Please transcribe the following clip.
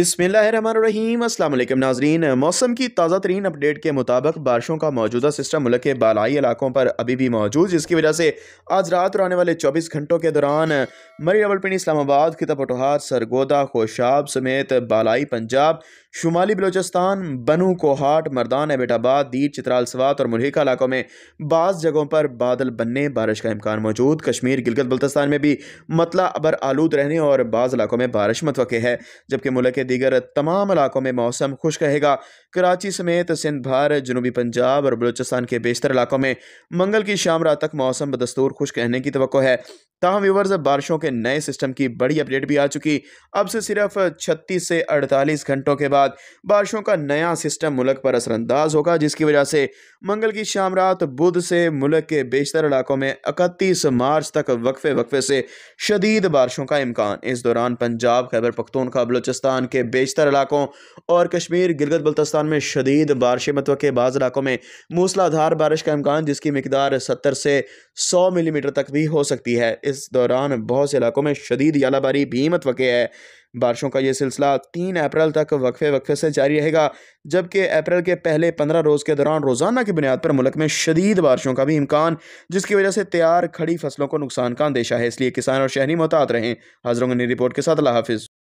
अस्सलाम वालेकुम नाजरीन मौसम की ताज़ा तरीन अपडेट के मुताबिक बारिशों का मौजूदा सिस्टम मुल्क के बालाई इलाकों पर अभी भी मौजूद जिसकी वजह से आज रात और आने वाले चौबीस घंटों के दौरान मरी रावलपिंडी इस्लामाबाद खिता पटोहार सरगोदा खोशाब समेत बालाई पंजाब शुमाली बलोचिस्तान बनू कोहाट मर्दान एबेटाबाद दीर चित्राल सवात और मुल्का इलाकों में बाज़ जगहों पर बादल बनने बारिश का इम्कान मौजूद कश्मीर गिलगित बल्तिस्तान में भी मतला अबर आलूद रहने और बाज़ इलाकों में बारिश मतवक़ है जबकि मुल्क के दीगर तमाम इलाकों में मौसम खुश रहेगा कराची समेत सिंध भार जनूबी पंजाब और बलूचिस्तान के बेशतर इलाकों में मंगल की शाम रात तक मौसम बदस्तूर खुश रहने की तो है तहम व्यूवर्स बारिशों के नए सिस्टम की बड़ी अपडेट भी आ चुकी अब से सिर्फ 36 से 48 घंटों के बाद बारिशों का नया सिस्टम मुल्क पर असरअंदाज होगा जिसकी वजह से मंगल की शाम रात बुध से मुल्क के बेशतर इलाकों में इकतीस मार्च तक वक्फे वक्फे से शदीद बारिशों का इम्कान इस दौरान पंजाब खैबर पख्तूनखा बलोचिस्तान के बेशतर इलाकों और कश्मीर गिरगत बल्तस्तान में शदीद मतव मतलब के बाज़ इलाकों में मूसलाधार बारिश का इम्कान जिसकी मकदार सत्तर से सौ मिलीमीटर तक भी हो सकती है इस इस दौरान बहुत से इलाकों में शदीद यालाबारी भी मतवक़ है बारिशों का ये सिलसिला तीन अप्रैल तक वक्फे वक्फे से जारी रहेगा जबकि अप्रैल के पहले पंद्रह रोज़ के दौरान रोज़ाना की बुनियाद पर मुल्क में शदीद बारिशों का भी इम्कान जिसकी वजह से तैयार खड़ी फसलों को नुकसान का अंदेशा है इसलिए किसान और शहरी मोहतात रहें हाजरों ने रिपोर्ट के साथ हाफिज़